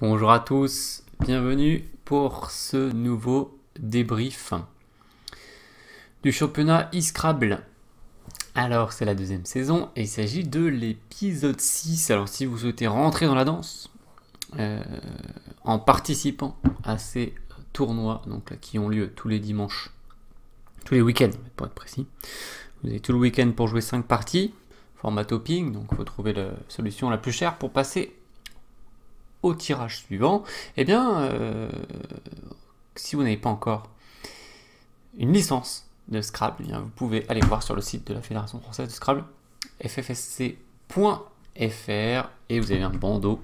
Bonjour à tous, bienvenue pour ce nouveau débrief du championnat e Alors, c'est la deuxième saison et il s'agit de l'épisode 6. Alors, si vous souhaitez rentrer dans la danse euh, en participant à ces tournois donc, qui ont lieu tous les dimanches, tous les week-ends pour être précis, vous avez tout le week-end pour jouer 5 parties, format topping, donc il faut trouver la solution la plus chère pour passer au tirage suivant, eh bien, euh, si vous n'avez pas encore une licence de Scrabble, eh bien, vous pouvez aller voir sur le site de la Fédération française de Scrabble, ffsc.fr, et vous avez un bandeau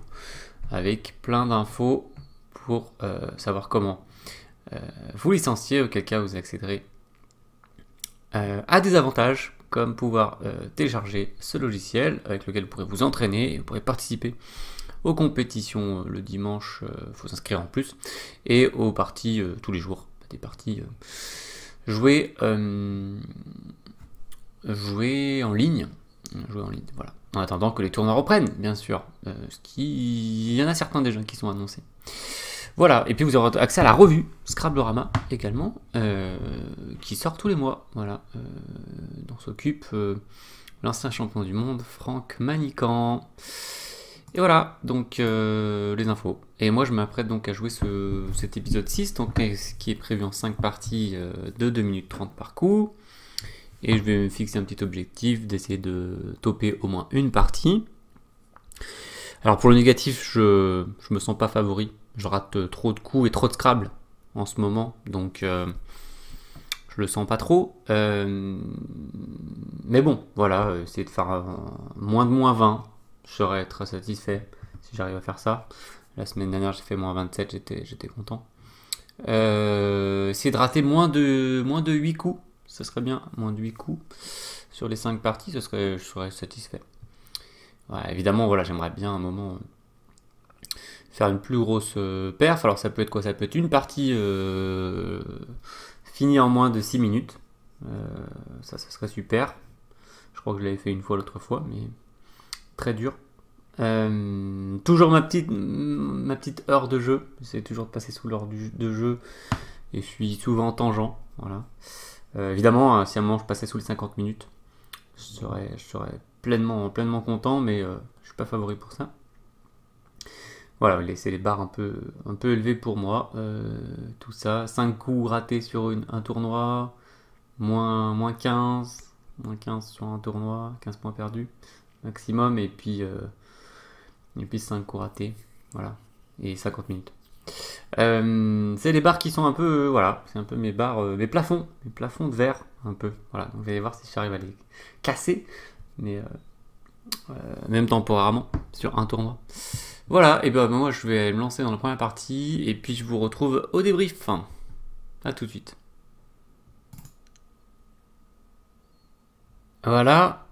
avec plein d'infos pour euh, savoir comment euh, vous licencier, auquel cas vous accéderez à des avantages comme pouvoir télécharger ce logiciel avec lequel vous pourrez vous entraîner et vous pourrez participer aux compétitions euh, le dimanche, euh, faut s'inscrire en plus, et aux parties euh, tous les jours, des parties jouées, jouées en ligne. en ligne, voilà. En attendant que les tournois reprennent, bien sûr. ce qui... Il y en a certains déjà qui sont annoncés. Voilà, et puis vous aurez accès à la revue Scrablorama également, qui sort tous les mois. Voilà, dont s'occupe l'ancien champion du monde, Franck Manican. Et voilà, donc euh, les infos. Et moi je m'apprête donc à jouer cet épisode 6, donc, euh, qui est prévu en 5 parties euh, de 2 minutes 30 par coup. Et je vais me fixer un petit objectif d'essayer de toper au moins une partie. Alors pour le négatif, je, je me sens pas favori. Je rate trop de coups et trop de Scrabble en ce moment, donc je le sens pas trop. mais bon, voilà, essayer de faire moins de moins 20 je serais très satisfait si j'arrive à faire ça. La semaine dernière, j'ai fait moins 27, j'étais, j'étais content. Euh, essayer de rater moins de, moins de 8 coups, ce serait bien. Moins de 8 coups sur les 5 parties, ce serait, je serais satisfait. évidemment, voilà, j'aimerais bien un moment faire une plus grosse euh, perf. Alors ça peut être quoi Ça peut être une partie euh, finie en moins de 6 minutes. Euh, ça, ça serait super. Je crois que je l'avais fait une fois l'autre fois, mais très dur. Euh, toujours ma petite, ma petite heure de jeu, c'est toujours de passer sous l'heure de jeu et je suis souvent tangent. Voilà. Euh, évidemment, euh, si à un moment je passais sous les 50 minutes, je serais, je serais pleinement, pleinement content, mais je je suis pas favori pour ça. Voilà, c'est les barres un peu, un peu élevées pour moi. tout ça, 5 coups ratés sur un tournoi, moins, moins 15, moins 15 sur un tournoi, 15 points perdus maximum, et puis et puis 5 coups Voilà. Et 50 minutes. Euh, c'est les barres qui sont un peu, euh, voilà, c'est un peu mes barres, euh, mes plafonds, mes plafonds de verre, un peu. Voilà, donc vous allez voir si j'arrive à les casser, mais même temporairement, sur un tournoi. Voilà, et ben moi je vais me lancer dans la première partie, et puis je vous retrouve au débrief. fin à tout de suite. Voilà,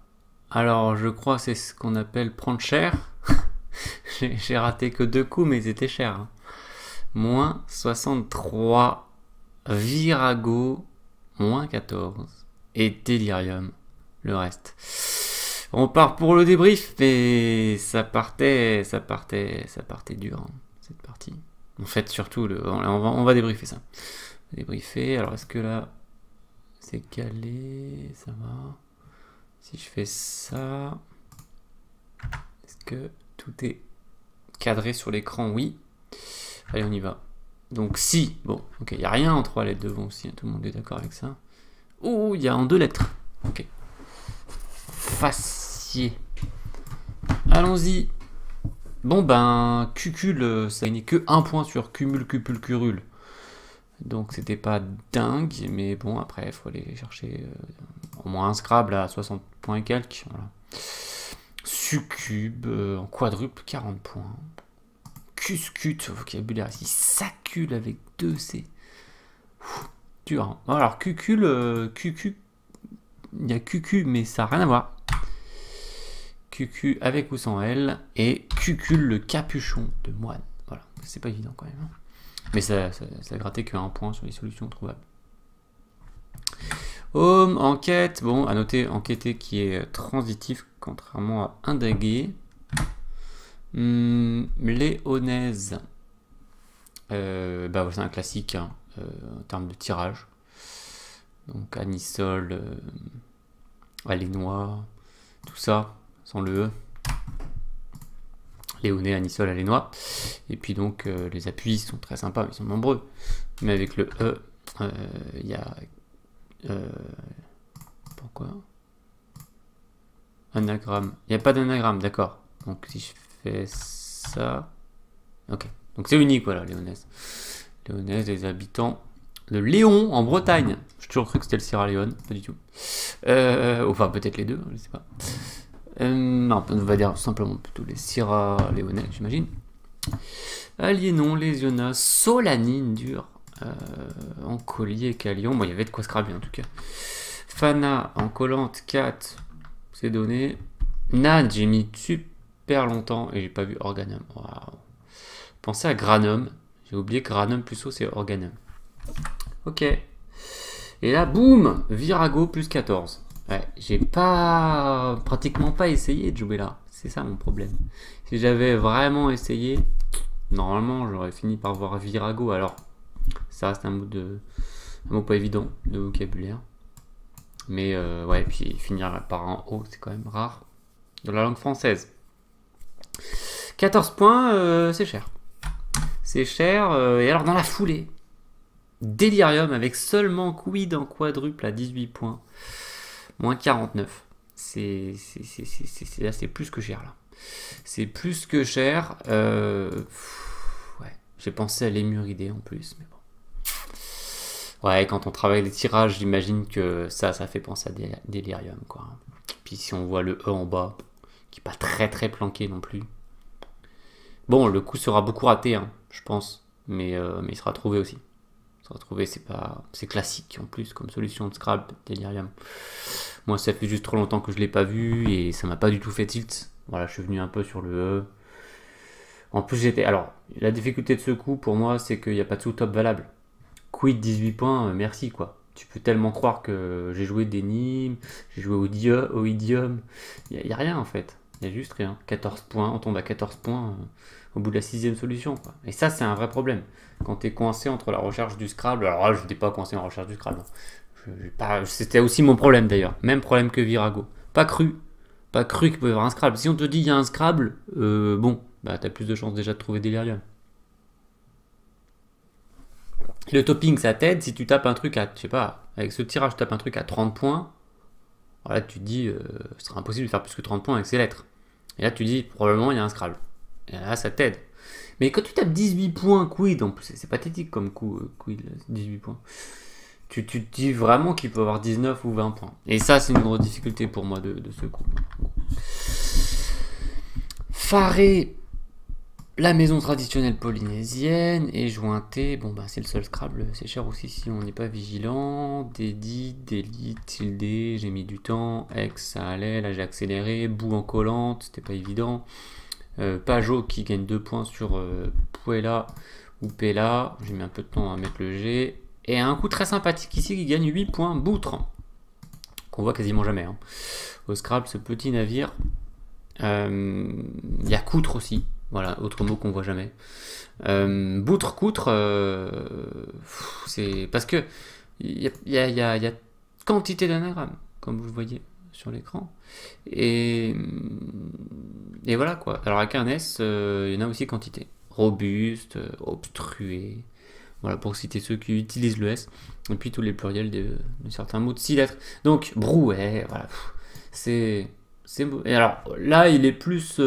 alors je crois c'est ce qu'on appelle prendre cher. J'ai raté que deux coups, mais ils étaient chers. Hein. Moins 63. Virago, moins 14. Et Delirium, le reste. On part pour le débrief, mais ça partait, ça partait, ça partait dur, hein, cette partie. En fait, surtout, le, on, on va débriefer ça. Débriefer, alors est-ce que là, c'est calé, ça va si je fais ça, est-ce que tout est cadré sur l'écran, oui. Allez, on y va. Donc si, bon, ok, il n'y a rien en trois lettres devant si hein, tout le monde est d'accord avec ça. Ouh, il y a en deux lettres. Ok. Facier. Allons-y. Bon ben, cucule, euh, ça n'est que un point sur cumul, cupule, curule. Donc c'était pas dingue, mais bon, après, il faut aller chercher euh, au moins un Scrabble à 60 points et quelques. Voilà cube euh, en quadruple 40 points. Cuscute, vocabulaire ici, s'accule avec deux C. Tu dur. Hein. Alors, cucule, euh, il y a mais ça n'a rien à voir. Cucu avec ou sans L, et cucule le capuchon de moine. Voilà, c'est pas évident quand même. Hein. Mais ça, ça, gratté que qu'un point sur les solutions trouvables. Home, enquête, bon, à noter enquêter qui est transitif contrairement à Indagué. Hmm, Léonaise, euh, bah, c'est un classique hein, euh, en termes de tirage. Donc Anisol, euh, Alénois, tout ça, sans le E. Léonais, Anisol, Alénois. Et puis donc euh, les appuis sont très sympas, ils sont nombreux. Mais avec le E, il y a... pourquoi Anagramme. Il n'y a pas d'anagramme, d'accord. Donc si je fais ça... Ok. Donc c'est unique, voilà, Léonès Léonès, les habitants de Léon, en Bretagne. J'ai toujours cru que c'était le Sierra Leone, pas du tout. Euh, enfin, peut-être les deux, hein, je ne sais pas. Euh, on va dire simplement plutôt les Sierra Leonais, j'imagine. Aliénon, lesiona, Solanine dure euh, en collier, Calion. Bon, il y avait de quoi se bien en tout cas. Fana en collante, 4 ces données. NAD, j'ai mis super longtemps et j'ai pas vu Organum. Pensez à Granum. J'ai oublié que Granum plus haut c'est Organum. Ok. Et là, boum Virago plus 14. Ouais, j'ai pas... pratiquement pas essayé de jouer là. C'est ça mon problème. Si j'avais vraiment essayé, normalement j'aurais fini par voir Virago. Alors, ça reste un mot, de, un mot pas évident de vocabulaire. Mais euh, ouais, puis finir par en haut, c'est quand même rare. dans la langue française. 14 points, euh, c'est cher. C'est cher. Euh, et alors dans la foulée, Delirium avec seulement Quid en quadruple à 18 points. Moins 49. C'est plus que cher là. C'est plus que cher. ouais, j'ai pensé à l'émurider en plus, mais Ouais, quand on travaille les tirages, j'imagine que ça, ça fait penser à Delirium, quoi. Puis si on voit le E en bas, qui n'est pas très très planqué non plus. Bon, le coup sera beaucoup raté, hein, je pense. Mais, euh, mais il sera trouvé aussi. Il sera trouvé, c'est pas... classique en plus comme solution de Scrap, Delirium. Moi, ça fait juste trop longtemps que je l'ai pas vu et ça m'a pas du tout fait tilt. Voilà, je suis venu un peu sur le E. En plus, j'étais... Alors, la difficulté de ce coup, pour moi, c'est qu'il n'y a pas de sous-top valable quid 18 points, euh, merci quoi. Tu peux tellement croire que j'ai joué des Nîmes, j'ai joué au, dieu au idiom, il n'y a, rien en fait, il a juste rien. 14 points, on tombe à 14 points euh, au bout de la sixième solution. Et ça, c'est un vrai problème. Quand tu es coincé entre la recherche du Scrabble, alors là, je n'étais pas coincé en recherche du Scrabble. Hein. C'était aussi mon problème d'ailleurs, même problème que Virago. Pas cru, pas cru qu'il pouvait y un Scrabble. Si on te dit il y a un Scrabble, euh, bon, bah as plus de chances déjà de trouver Delirium. Le topping, ça t'aide. Si tu tapes un truc à, je sais pas, avec ce tirage, tu tapes un truc à 30 points, voilà là, tu te dis, euh, ce sera impossible de faire plus que 30 points avec ces lettres. Et là, tu te dis, probablement, il y a un Scrabble. Et là, ça t'aide. Mais quand tu tapes 18 points, quid, en plus, c'est pathétique comme euh, quid, 18 points. Tu, te dis vraiment qu'il peut avoir 19 ou 20 points. Et ça, c'est une grosse difficulté pour moi de, de ce coup. Faré la maison traditionnelle polynésienne est jointée, bon bah c'est le seul Scrabble, c'est cher aussi si on n'est pas vigilant, dédit, délit, tilde, j'ai mis du temps, ex, ça allait, là j'ai accéléré, boue en collante, c'était pas évident, euh, Pajot qui gagne 2 points sur euh, ou Pella, j'ai mis un peu de temps à mettre le G, et un coup très sympathique ici qui gagne 8 points, Boutre, qu'on voit quasiment jamais hein. au Scrabble, ce petit navire, euh, il y a Coutre aussi, voilà, autre mot qu'on voit jamais. Euh, boutre coutre, euh, c'est parce que il y a, quantité d'anagrammes, comme vous voyez sur l'écran. Et, mm, et voilà quoi. Alors avec un S, euh, il y en a aussi quantité. Robuste, obstrué. Voilà, pour citer ceux qui utilisent le S. Et puis tous les pluriels de, certains mots de six lettres. Donc, brouet, voilà. C'est. C'est beau. Et alors, là, il est plus.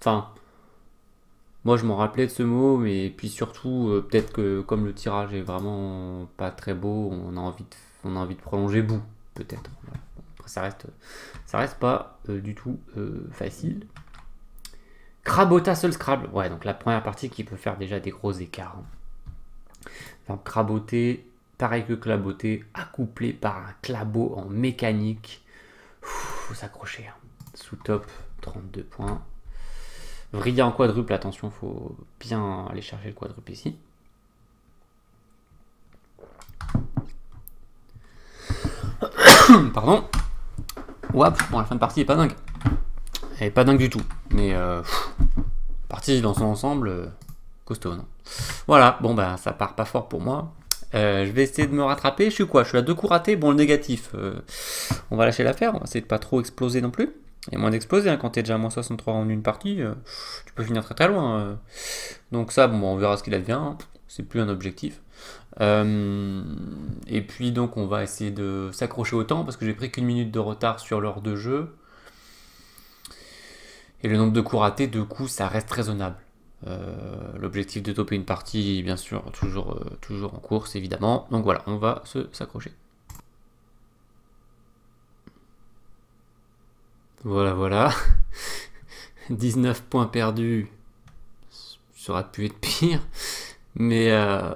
Enfin moi, je m'en rappelais de ce mot, mais puis surtout, euh, peut-être que comme le tirage est vraiment pas très beau, on a envie de, prolonger bout, peut-être. ça reste, ça reste pas euh, du tout euh, facile. Crabota seul Scrabble. Ouais, donc la première partie qui peut faire déjà des gros écarts. Hein. Craboté, pareil que Claboté, accouplé par un clabot en mécanique. faut s'accrocher. Hein. Sous top, 32 points. Vrilla en quadruple, attention, faut bien aller chercher le quadruple ici. Pardon. Wap, bon la fin de partie est pas dingue. Elle est pas dingue du tout. Mais euh, partie dans son ensemble, euh, costaud, non Voilà, bon ben, ça part pas fort pour moi. Euh, je vais essayer de me rattraper. Je suis quoi Je suis à deux coups ratés. Bon, le négatif, on va lâcher l'affaire. On va essayer de pas trop exploser non plus. Il y a moins d'exposés, hein. quand tu es déjà à moins 63 en une partie, euh, tu peux finir très très loin. Euh. Donc ça, bon, on verra ce qu'il advient, hein. c'est plus un objectif. Euh, et puis donc on va essayer de s'accrocher autant parce que j'ai pris qu'une minute de retard sur l'heure de jeu. Et le nombre de coups ratés, de coups, ça reste raisonnable. L'objectif de topper une partie, bien sûr, toujours, toujours en course, évidemment. Donc voilà, on va se s'accrocher. Voilà, voilà. 19 points perdus, ça aurait pu être pire. Mais euh,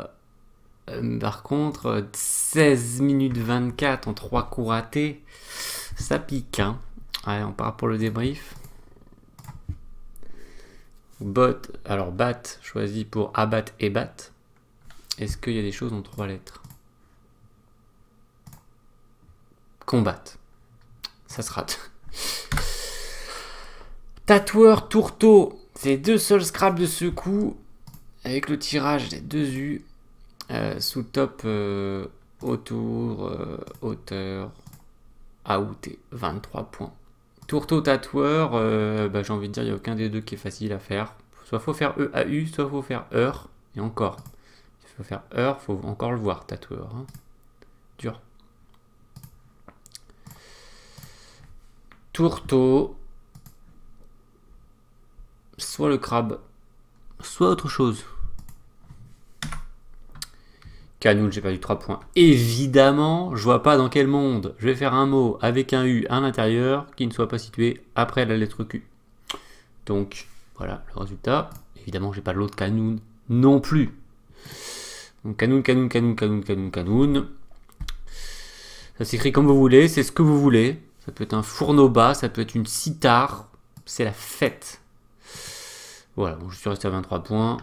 euh, par contre, 16 minutes 24 en 3 coups ratés, ça pique. Hein. Allez, on part pour le débrief. Bot, alors bat, choisi pour abattre et bat. Est-ce qu'il y a des choses en trois lettres combat Ça se rate. Tatoueur, Tourteau, c'est deux seuls scraps de ce coup. Avec le tirage des deux U. Euh, sous top euh, autour, euh, hauteur, out 23 points. Tourteau, tatoueur, bah, j'ai envie de dire, il n'y a aucun des deux qui est facile à faire. Soit faut faire EAU, soit faut faire heure, et encore. Il faut faire heure, faut encore le voir, tatoueur. Hein. soit le crabe, soit autre chose. canon j'ai perdu 3 points. Évidemment, je vois pas dans quel monde je vais faire un mot avec un U à l'intérieur qui ne soit pas situé après la lettre Q. Donc, voilà le résultat. Évidemment, j'ai pas l'autre Canoun non plus. Donc, canon Canoun, Canoun, Canoun, Canoun, Canoun. Ça s'écrit comme vous voulez, c'est ce que vous voulez. Ça peut être un fourneau bas, ça peut être une sitar. C'est la fête. Voilà, je suis resté à 23 points.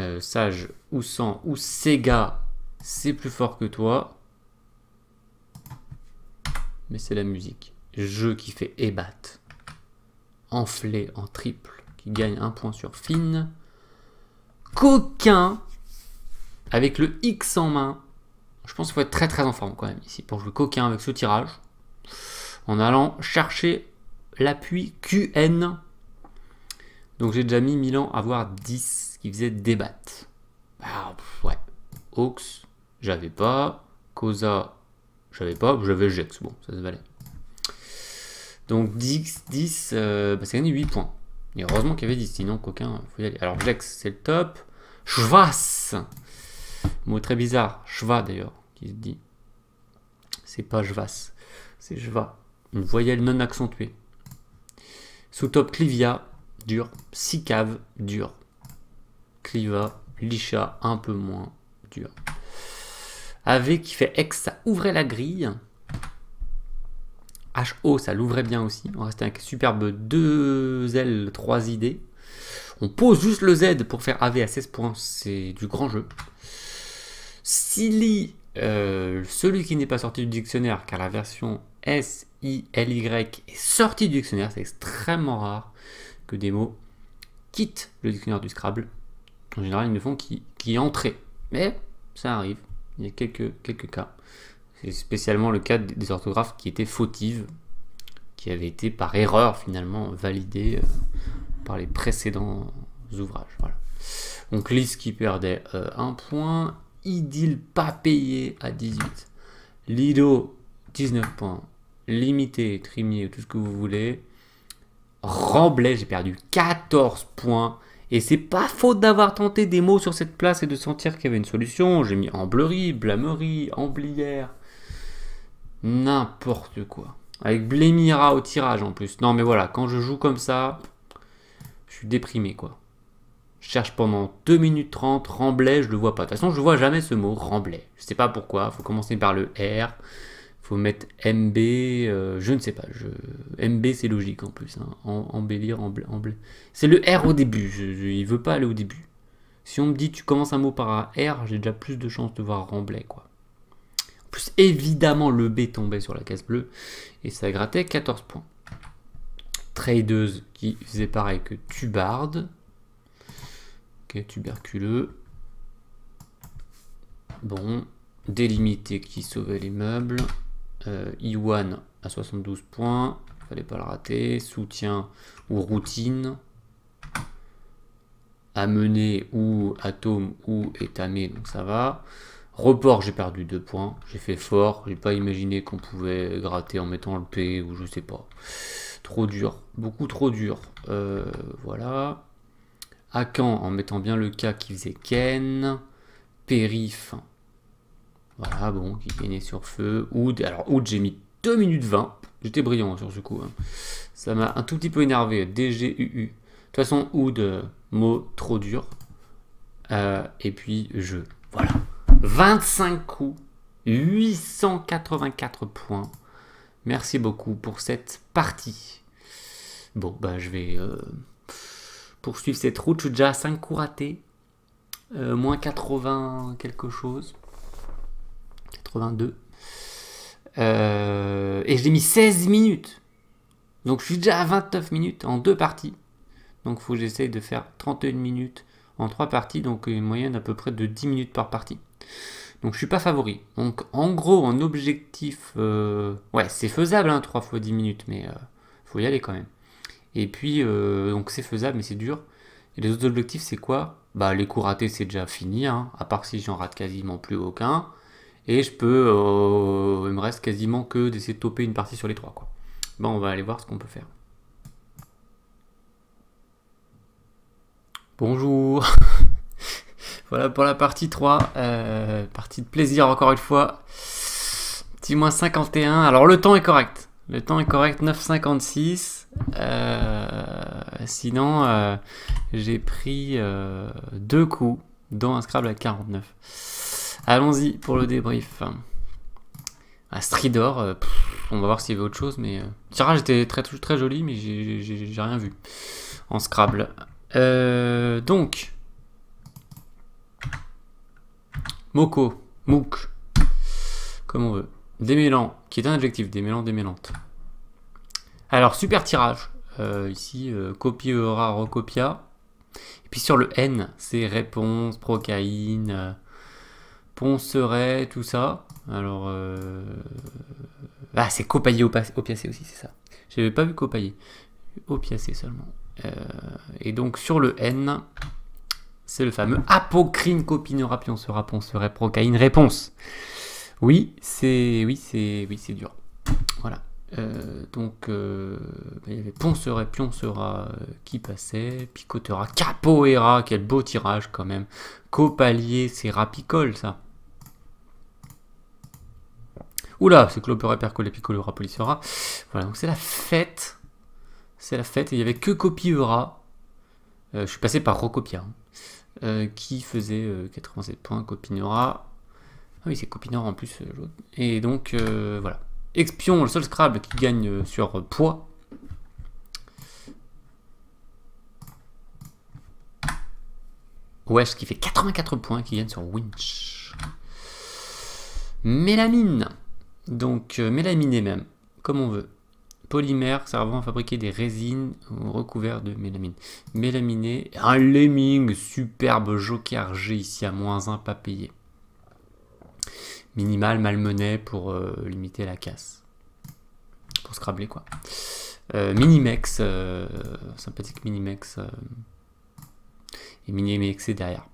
Euh, Sage ou Sang ou Sega, c'est plus fort que toi. Mais c'est la musique. Jeu qui fait ébatte. Enflé en triple, qui gagne un point sur Fine. Coquin avec le X en main. Je pense qu'il faut être très très en forme quand même ici pour jouer coquin avec ce tirage en allant chercher l'appui QN. Donc j'ai déjà mis Milan avoir 10 qui faisait débattre. Ah, ouais. Aux, j'avais pas. Cosa, j'avais pas. J'avais Jex Bon, ça se valait. Donc 10, 10, euh, bah, c'est gagné 8 points. Et heureusement qu'il y avait 10, sinon qu'aucun, Alors Jex c'est le top. Schwass Mot très bizarre. Schwa d'ailleurs, qui se dit. C'est pas Schwass c'est vous une voyelle non accentuée. Sous top Clivia, dur, Sicave, dur. Cliva, Licha, un peu moins dur. AV qui fait X, ça ouvrait la grille. HO, ça l'ouvrait bien aussi. On restait un superbe 2 L, 3 idées. On pose juste le Z pour faire AV à 16 points. C'est du grand jeu. Silly euh, celui qui n'est pas sorti du dictionnaire, car la version S-I-L-Y est sortie du dictionnaire, c'est extrêmement rare que des mots quittent le dictionnaire du Scrabble. En général, ils ne font qu'y entrer. Mais ça arrive, il y a quelques, quelques cas. C'est spécialement le cas des orthographes qui étaient fautives, qui avaient été par erreur finalement validées euh, par les précédents ouvrages. Voilà. Donc Lys qui perdait euh, un point Idil pas payé à 18. Lido, 19 points. Limité, Trimier, tout ce que vous voulez. Remblai, j'ai perdu 14 points. Et c'est pas faute d'avoir tenté des mots sur cette place et de sentir qu'il y avait une solution. J'ai mis Amblerie, blâmerie, Amblière. N'importe quoi. Avec Blémira au tirage en plus. Non mais voilà, quand je joue comme ça, je suis déprimé quoi. Je cherche pendant 2 minutes 30, remblai, je le vois pas. De toute façon, je vois jamais ce mot, remblai. Je sais pas pourquoi, faut commencer par le R, faut mettre MB, euh, je ne sais pas. Je... MB, c'est logique en plus, hein. en, embellir, C'est le R au début, je, ne il veut pas aller au début. Si on me dit tu commences un mot par un R, j'ai déjà plus de chances de voir remblai, quoi. En plus, évidemment, le B tombait sur la case bleue et ça grattait 14 points. Tradeuse qui faisait pareil que Tubarde, tuberculeux. Bon, délimité qui sauvait l'immeuble. I euh, Iwan à 72 points, fallait pas le rater. Soutien ou routine. Amener ou atome ou étamé, donc ça va. Report, j'ai perdu deux points. J'ai fait fort. J'ai pas imaginé qu'on pouvait gratter en mettant le P ou je sais pas. Trop dur. Beaucoup trop dur. Euh, voilà à en mettant bien le cas qui faisait Ken, Périph, voilà, bon, qui gagnait sur feu, Oud, alors Oud j'ai mis 2 minutes 20, j'étais brillant hein, sur ce coup, hein. ça m'a un tout petit peu énervé, euh, DGUU, de toute façon Oud, euh, mot trop dur, euh, et puis je, voilà, 25 coups, 884 points, merci beaucoup pour cette partie. Bon, bah je vais pour suivre cette route. Je suis déjà à 5 coups ratés. Euh, moins 80 quelque chose. 82. Euh, et j'ai mis 16 minutes. Donc je suis déjà à 29 minutes en deux parties. Donc faut que j'essaye de faire 31 minutes en trois parties. Donc une moyenne à peu près de 10 minutes par partie. Donc je ne suis pas favori. Donc en gros, en objectif, euh, ouais, c'est faisable, 3 hein, fois 10 minutes, mais il euh, faut y aller quand même. Et puis, euh, donc c'est faisable, mais c'est dur. Et les autres objectifs, c'est quoi Bah, les coups ratés, c'est déjà fini, hein. à part si j'en rate quasiment plus aucun. Et je peux, euh, il me reste quasiment que d'essayer de topper une partie sur les trois, quoi. Bon, on va aller voir ce qu'on peut faire. Bonjour Voilà pour la partie 3, euh, partie de plaisir encore une fois. Petit moins 51, alors le temps est correct. Le temps est correct, 9,56. Euh, sinon, euh, j'ai pris euh, deux coups dans un Scrabble à 49. Allons-y pour le débrief. À ah, Stridor, on va voir s'il y avait autre chose, mais... tirage était très, très joli, mais j'ai rien vu en Scrabble. donc, Moko, Mook, comme on veut. Démêlant, qui est un adjectif, démêlant, démêlante. Alors, super tirage. Euh, ici, euh, copier aura recopia. Et puis sur le N, c'est réponse, procaïne, euh, poncerait tout ça. Alors, ah, c'est copaillé, opiacé aussi, c'est ça. J'avais pas vu copaillé. Opiacé seulement. et donc sur le N, c'est le fameux apocrine, copinera, sera ponceret, procaïne, réponse. Oui, c'est oui, c'est oui, c'est dur. Voilà. Euh, donc, euh, bah, il y avait Ponceret, Pioncera euh, qui passait, Picotera, Capoeira, quel beau tirage quand même. Copalier, c'est Rapicole ça. Oula, c'est Clopera, percoler, picolera, Polissera. Voilà, donc c'est la fête. C'est la fête. il n'y avait que Copiera. je suis passé par Rocopia, hein. qui faisait 87 points. Copinora. Ah oui, c'est Copinora en plus, Et donc, voilà. Expion, le seul Scrabble qui gagne euh, sur poids. Wesh qui fait 84 points, qui gagne sur Winch. Mélamine. Donc, Mélamine euh, mélaminé même, comme on veut. Polymère servant à fabriquer des résines recouvertes de mélamine. Mélaminé. Un lemming, superbe joker G ici à moins 1, pas payé minimal malmené pour euh, limiter la casse. Pour scrabler quoi. Euh, Minimex, euh, sympathique Minimex. et Minimex est derrière.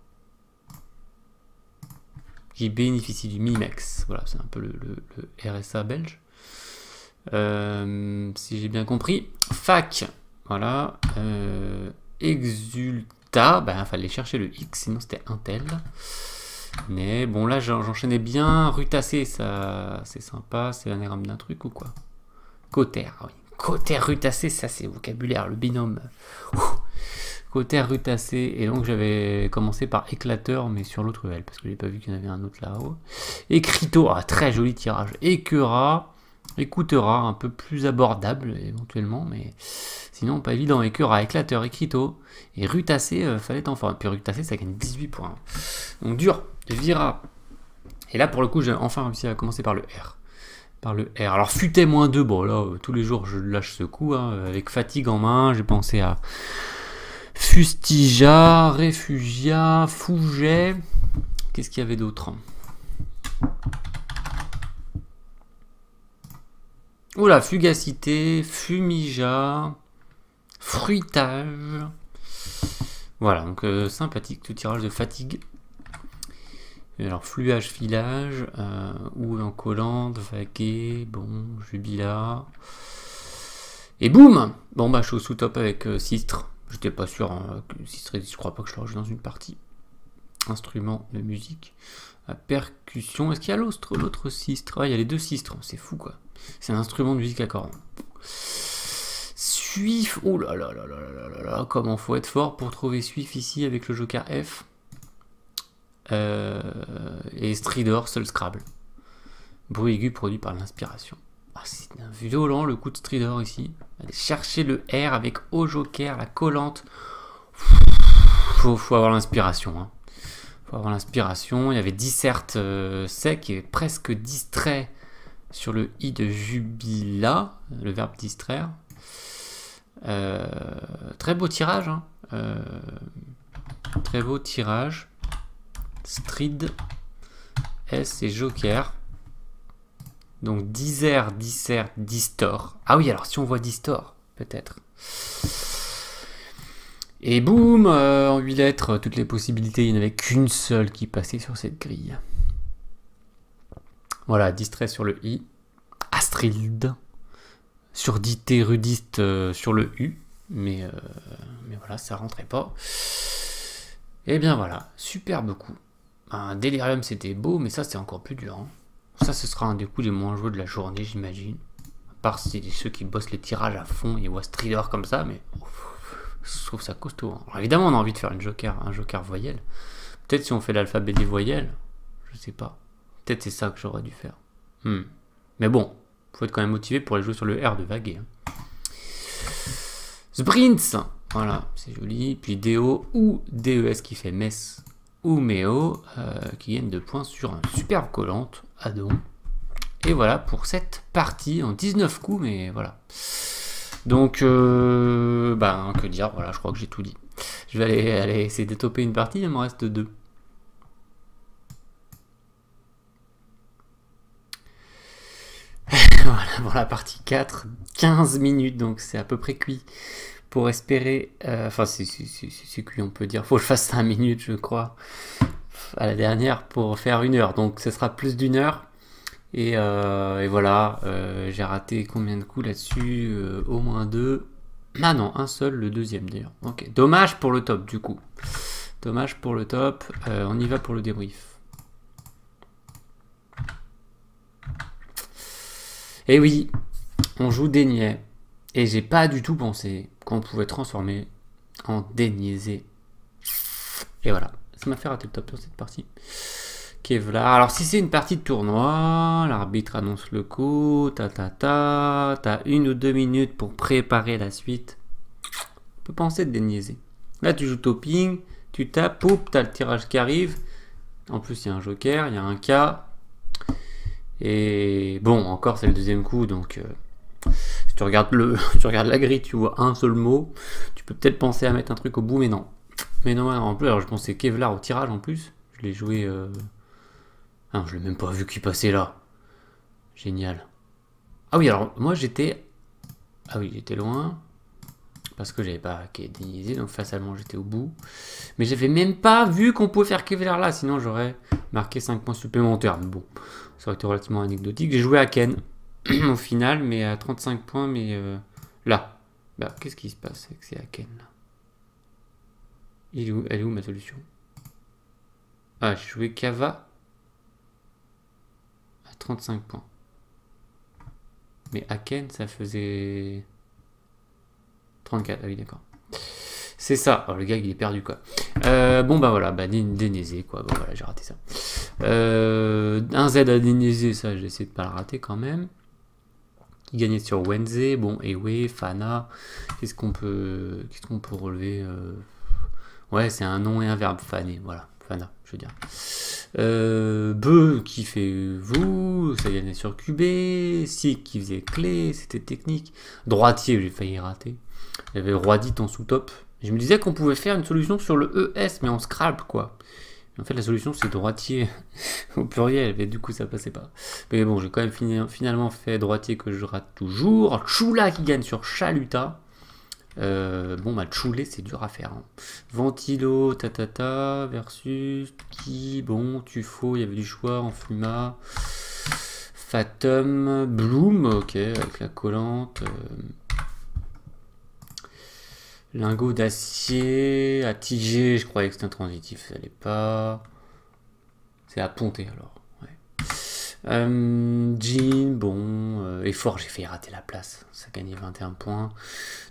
Qui bénéficie du Minimex. Voilà, c'est un peu le, le, RSA belge. si j'ai bien compris. Fac, voilà. Exulta, ben fallait chercher le X, sinon c'était Intel. Mais bon, là, j'enchaînais bien. Rutacé, ça, c'est sympa. C'est l'anagramme d'un truc ou quoi Cotère, oui. Cotère rutacé, ça c'est vocabulaire, le binôme. Cotère rutacé. Et donc j'avais commencé par éclateur, mais sur l'autre L parce que j'ai pas vu qu'il y en avait un autre là-haut. Écrito, ah, très joli tirage. Écura. Écoutera, un peu plus abordable éventuellement, mais sinon pas évident. à éclateur, écrito. Et Rutacé, euh, fallait enfin forme. Puis Rutacé, ça gagne 18 points. Donc dur, Vira. Et là, pour le coup, j'ai enfin réussi à commencer par le R. Par le R. Alors, futé moins 2, bon là, euh, tous les jours, je lâche ce coup. Hein, euh, avec fatigue en main, j'ai pensé à Fustigia, Réfugia, Fouget. Qu'est-ce qu'il y avait d'autre Oula, fugacité, fumija, fruitage. Voilà, donc euh, sympathique, tout tirage de fatigue. Alors, fluage, filage, euh, ou en collante, vaquet, bon, jubila. Et boum Bon, bah, je suis au sous-top avec cistre euh, J'étais pas sûr, hein, que Sistre, je crois pas que je le rejoue dans une partie instrument de musique. à euh, percussion. Est-ce qu'il y a l'autre sistre Il y a les deux sistres, c'est fou quoi. C'est un instrument de musique à cordes. Suif. Oh là là là là là là Comment faut être fort pour trouver Suif ici avec le Joker F. Euh, et Stridor, seul Scrabble. Bruit aigu produit par l'inspiration. Ah, c'est violent le coup de Stridor ici. chercher le R avec au Joker, la collante. Faut, avoir l'inspiration. Hein avoir l'inspiration. Il y avait dissert euh, sec et presque distrait sur le i de jubila, le verbe distraire. Euh, très beau tirage. Hein. Euh, très beau tirage. Strid. S et Joker. Donc, disert, dissert, distort. Ah oui, alors si on voit distort, peut-être. Et boum, euh, en 8 lettres, toutes les possibilités, il n'y en avait qu'une seule qui passait sur cette grille. Voilà, distrait sur le I, Astrid, surdité rudiste euh, sur le U, mais, euh, mais voilà, ça rentrait pas. Et eh bien voilà, superbe coup. Un délirium c'était beau, mais ça c'est encore plus dur. Hein. Ça ce sera un des coups les moins joués de la journée, j'imagine. À part ceux qui bossent les tirages à fond et Stridor comme ça, mais. Je trouve ça costaud. Hein. évidemment, on a envie de faire une joker, un joker voyelle. Peut-être si on fait l'alphabet des voyelles, je sais pas. Peut-être c'est ça que j'aurais dû faire. Hmm. Mais bon, faut être quand même motivé pour aller jouer sur le R de vaguer. Hein. Sprints Voilà, c'est joli. Puis DO ou DES qui fait Mess ou Méo euh, qui gagne de points sur un super collante, Adon. Et voilà pour cette partie en 19 coups, mais voilà. Donc, ben, que dire, voilà, je crois que j'ai tout dit. Je vais aller, aller essayer d'étoper une partie, il me reste deux. voilà pour la partie 4, 15 minutes, donc c'est à peu près cuit pour espérer. Euh, enfin, c'est cuit, on peut dire. il Faut que je fasse 5 minutes, je crois, à la dernière pour faire une heure. Donc, ce sera plus d'une heure euh, et, voilà, euh, j'ai raté combien de coups là-dessus euh, Au moins deux. Ah non, un seul, le deuxième d'ailleurs. Ok, dommage pour le top du coup. Dommage pour le top. on y va pour le débrief. Et eh oui, on joue déniais. Et j'ai pas du tout pensé qu'on pouvait transformer en déniaisé. Et voilà, ça m'a fait rater le top sur cette partie. Kevlar. Alors si c'est une partie de tournoi, l'arbitre annonce le coup, ta ta ta, t'as une ou deux minutes pour préparer la suite. On peut penser de déniaiser. Là tu joues topping, tu tapes, poup, t'as le tirage qui arrive. En plus il y a un joker, il y a un K. Et bon, encore c'est le deuxième coup, donc euh, si tu regardes, le, tu regardes la grille, tu vois un seul mot, tu peux peut-être penser à mettre un truc au bout, mais non. Mais non, en plus, alors je pensais Kevlar au tirage en plus, je l'ai joué... Euh, ah, je l'ai même pas vu qui passait là. Génial. Ah oui, alors moi j'étais... Ah oui, j'étais loin. Parce que j'avais pas Kédinisé. donc moi j'étais au bout. Mais j'avais même pas vu qu'on pouvait faire Kevlar là, sinon j'aurais marqué 5 points supplémentaires. bon, ça aurait été relativement anecdotique. J'ai joué à Ken au final, mais à 35 points, mais euh, là. Bah, qu'est-ce qui se passe avec ces Aken là Il Elle est où ma solution Ah, j'ai joué Kava 35 points. Mais Aken, ça faisait 34. Ah oui, d'accord. C'est ça. Oh, le gars, il est perdu, quoi. Euh, bon, bah voilà, bah, dénésé, quoi. Bon, voilà, j'ai raté ça. Euh, un Z à dénésé, ça, j'essaie essayé de pas le rater quand même. il gagnait sur Wednesday. Bon, oui, Fana. Qu'est-ce qu'on peut, qu'est-ce peut relever euh, Ouais, c'est un nom et un verbe, fané, voilà, Fana je dire. Euh, Beu qui fait vous, ça est sur QB, Si qui faisait clé, c'était technique. Droitier, j'ai failli rater. J'avais roi dit en sous-top. Je me disais qu'on pouvait faire une solution sur le ES, mais en scrap quoi. En fait, la solution c'est droitier au pluriel, mais du coup ça passait pas. Mais bon, j'ai quand même finalement fait droitier que je rate toujours. choula qui gagne sur Chaluta. Euh, bon, bah, c'est dur à faire. Hein. Ventilo, tatata, versus qui Bon, faut il y avait du choix en fuma Fatum, Bloom, ok, avec la collante. Euh, Lingot d'acier, tiger je croyais que c'était un transitif, ça n'est pas. C'est à ponter alors. Euh, Jean, bon, et euh, effort, j'ai failli rater la place. Ça gagnait 21 points.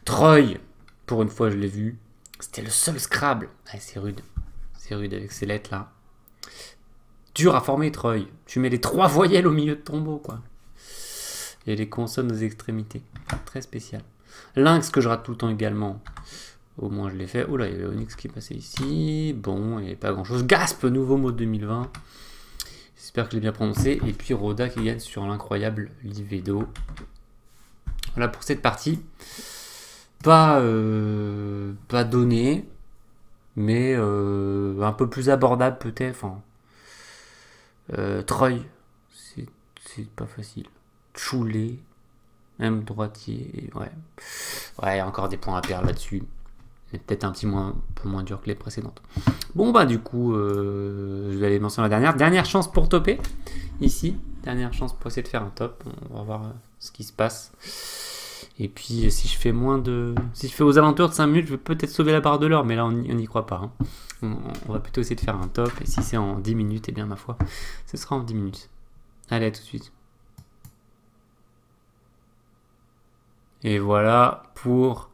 Troy, pour une fois, je l'ai vu. C'était le seul Scrabble. c'est rude. C'est rude avec ces lettres là. Dur à former, Troy. Tu mets les trois voyelles au milieu de ton mot, quoi. Et les consonnes aux extrémités. Très spécial. Lynx que je rate tout le temps également. Au moins je l'ai fait. Oula, il y avait Onyx qui est passé ici. Bon, et pas grand chose. Gasp, nouveau mot 2020. J'espère que je l'ai bien prononcé. Et puis Roda qui gagne sur l'incroyable Livedo. Voilà pour cette partie. Pas, euh, pas donné, mais euh, un peu plus abordable peut-être. Enfin, euh, Troy, c'est pas facile. Choulet, même droitier. ouais. Ouais, encore des points à perdre là-dessus. C'est peut-être un petit moins, un peu moins dur que les précédentes. Bon, bah, du coup, euh, je vais aller mentionner la dernière. Dernière chance pour topper. Ici, dernière chance pour essayer de faire un top. On va voir euh, ce qui se passe. Et puis, euh, si je fais moins de. Si je fais aux alentours de 5 minutes, je vais peut-être sauver la barre de l'or mais là, on n'y croit pas. Hein. On, on, va plutôt essayer de faire un top. Et si c'est en 10 minutes, eh bien, ma foi, ce sera en 10 minutes. Allez, à tout de suite. Et voilà pour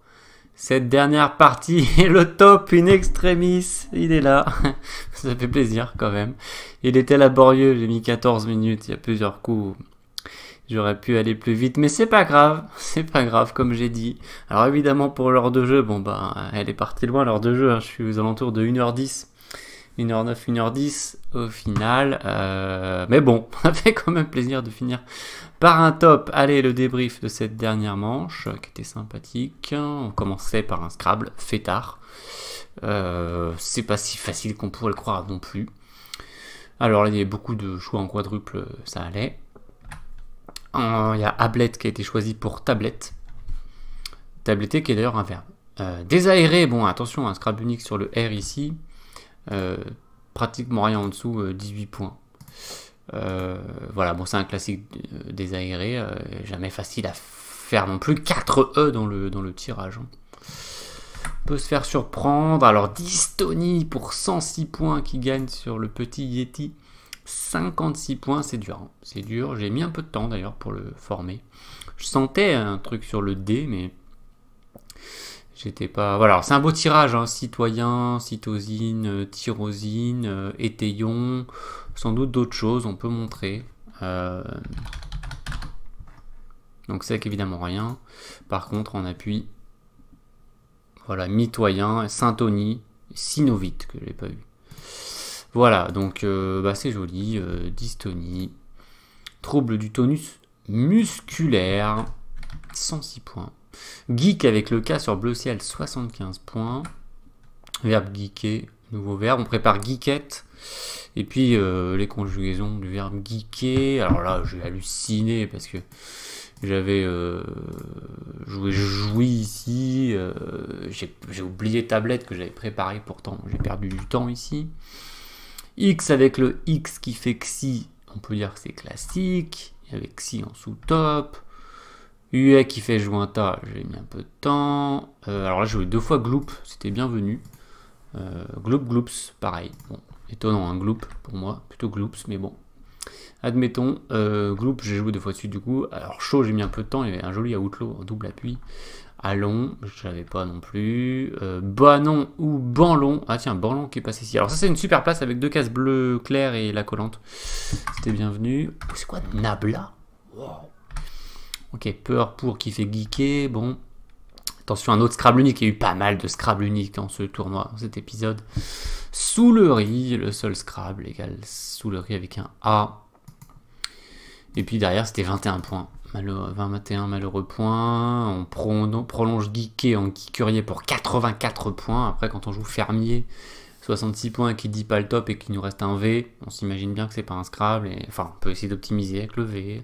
cette dernière partie est le top in extremis. Il est là. Ça fait plaisir quand même. Il était laborieux, j'ai mis 14 minutes. Il y a plusieurs coups. J'aurais pu aller plus vite, mais c'est pas grave, c'est pas grave comme j'ai dit. Alors évidemment pour l'heure de jeu, bon bah elle est partie loin l'heure de jeu, hein. je suis aux alentours de 1h10. 1h09, 1h10 au final. Euh, mais bon, ça fait quand même plaisir de finir par un top. Allez, le débrief de cette dernière manche qui était sympathique. On commençait par un Scrabble fêtard. Euh, c'est pas si facile qu'on pourrait le croire non plus. Alors là, il y a beaucoup de choix en quadruple, ça allait. il y a Ablette qui a été choisi pour tablette. Tablette qui est d'ailleurs un verbe. Euh, désaéré, bon attention, un Scrabble unique sur le R ici. Euh, pratiquement rien en dessous, 18 euh, points. Euh, voilà, bon, c'est un classique des aérés, jamais facile à faire non plus. 4 E dans le, dans le tirage. on hein. peut se faire surprendre. Alors Dystony pour 106 points qui gagne sur le petit Yeti. 56 points, c'est dur. Hein. C'est dur. J'ai mis un peu de temps d'ailleurs pour le former. Je sentais un truc sur le D, mais J'étais pas. Voilà, c'est un beau tirage, hein. citoyen, cytosine, euh, tyrosine, euh, étayon, sans doute d'autres choses, on peut montrer. Euh, donc c'est évidemment rien. Par contre, on appuie. Voilà, mitoyen, syntonie, synovite, que je n'ai pas vu. Voilà, donc bah, c'est joli, dystonie, trouble du tonus musculaire, 106 points. Geek avec le K sur bleu ciel, 75 points. Verbe geeker, nouveau verbe. On prépare geekette. Et puis euh, les conjugaisons du verbe geeker. Alors là, j'ai halluciné parce que j'avais euh, joué ici. Euh, j'ai oublié tablette que j'avais préparé pourtant. J'ai perdu du temps ici. X avec le X qui fait XI. On peut dire que c'est classique. Avec XI en sous-top. UE qui fait jointa, j'ai mis un peu de temps. Euh, alors là, j'ai joué deux fois Gloop, c'était bienvenu. Euh, gloop, Gloops, pareil. Bon, étonnant, un hein, Gloop pour moi, plutôt Gloops, mais bon. Admettons, euh, Gloop, j'ai joué deux fois dessus du coup. Alors chaud, j'ai mis un peu de temps, il y avait un joli outlaw en double appui. Allons, je l'avais pas non plus. Banon ou Banlon. Ah tiens, Banlon qui est passé ici. Alors ça c'est une super place avec deux cases bleues claires et la collante. C'était bienvenu. c'est quoi Nabla Ok, peur pour qui fait geeker. Bon, attention, un autre Scrabble unique. Il y a eu pas mal de Scrabble unique dans ce tournoi, dans cet épisode. Sous le seul Scrabble le riz avec un A. Et puis derrière, c'était 21 points. Malheureux, 21 malheureux points. On, prolonge geeker en geekurier pour 84 points. Après, quand on joue fermier. 66 points et qui dit pas le top et qu'il nous reste un V, on s'imagine bien que c'est pas un Scrabble, et, enfin on peut essayer d'optimiser avec le V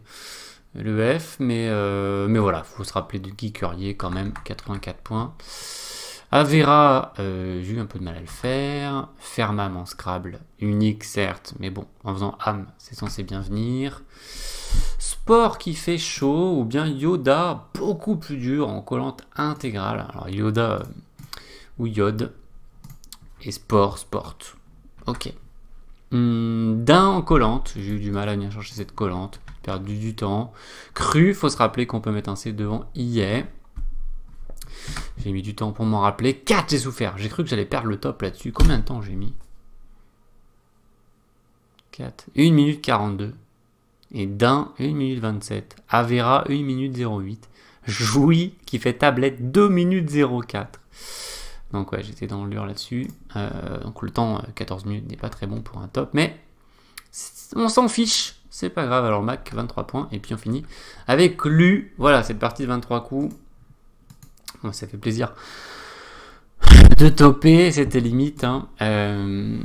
le F, mais, euh, mais voilà, faut se rappeler de Guy quand même, 84 points. Avera, euh, j'ai eu un peu de mal à le faire. Fermam en Scrabble, unique certes, mais bon, en faisant âme, c'est censé bien venir. Sport qui fait chaud, ou bien Yoda, beaucoup plus dur, en collante intégrale. Alors Yoda euh, ou Yod, et sport, sport. Ok. Dain hmm, D'un en collante, j'ai eu du mal à venir chercher cette collante perdu du temps. Cru, faut se rappeler qu'on peut mettre un C devant Yeah. J'ai mis du temps pour m'en rappeler. 4, j'ai souffert. J'ai cru que j'allais perdre le top là-dessus. Combien de temps j'ai mis 4. 1 minute 42. Et d'un, 1 minute 27. Avera, 1 minute 08. Jouy, qui fait tablette, 2 minutes 04. Donc ouais, j'étais dans l'ur là-dessus. Euh, donc le temps, 14 euh, minutes, n'est pas très bon pour un top. Mais on s'en fiche. C'est pas grave, alors Mac, 23 points, et puis on finit avec Lu. Voilà, cette partie de 23 coups. ça fait plaisir de topper c'était limite. Hein. Euh,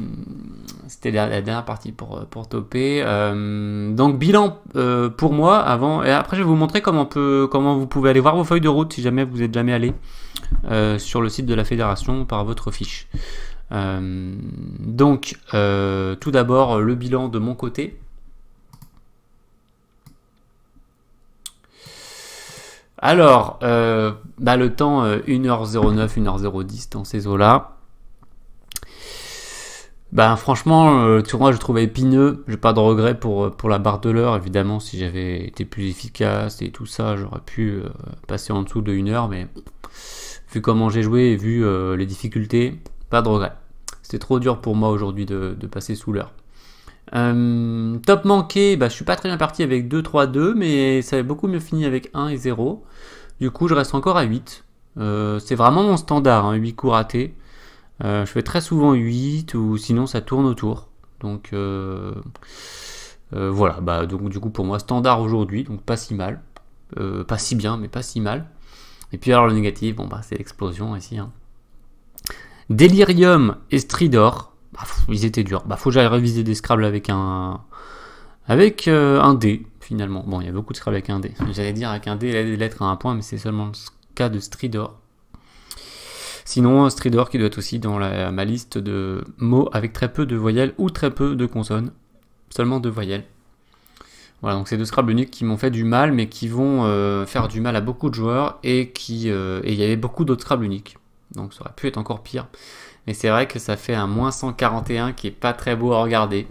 c'était la, dernière partie pour, pour toper. Euh, donc bilan euh, pour moi avant. Et après je vais vous montrer comment, on peut, comment vous pouvez aller voir vos feuilles de route si jamais vous n'êtes jamais allé sur le site de la fédération par votre fiche. donc tout d'abord le bilan de mon côté. Alors, euh, bah, le temps 1h09, euh, 1h010 dans ces eaux-là. Bah, franchement, le euh, tournoi, je trouvais épineux. J'ai pas de regret pour, pour la barre de l'heure. Évidemment, si j'avais été plus efficace et tout ça, j'aurais pu passer en dessous de 1 heure. Mais vu comment j'ai joué et vu les difficultés, pas de regret. C'était trop dur pour moi aujourd'hui de, de passer sous l'heure. Euh, top manqué, bah, je suis pas très bien parti avec 2-3-2, mais ça avait beaucoup mieux fini avec 1 et 0. Du coup, je reste encore à 8. Euh, c'est vraiment mon standard, 8 hein, coups ratés. Euh, je fais très souvent 8 ou sinon ça tourne autour. Donc voilà, bah, donc, du coup pour moi standard aujourd'hui, donc pas si mal. pas si bien, mais pas si mal. Et puis alors le négatif, bon bah c'est l'explosion ici. Hein. Delirium et Stridor, bah, ils étaient durs. Bah, faut que j'aille réviser des Scrabble avec un. Avec euh, un D, finalement. Bon, il y a beaucoup de Scrabble avec un D. J'allais dire avec un D, il des lettres à un point, mais c'est seulement le cas de Stridor. Sinon, Stridor qui doit être aussi dans ma liste de mots avec très peu de voyelles ou très peu de consonnes. Seulement deux voyelles. Voilà, donc c'est deux Scrabble uniques qui m'ont fait du mal, mais qui vont euh, faire du mal à beaucoup de joueurs et qui. Euh, il y avait beaucoup d'autres Scrabble uniques. Donc ça aurait pu être encore pire. Mais c'est vrai que ça fait un moins 141 qui est pas très beau à regarder.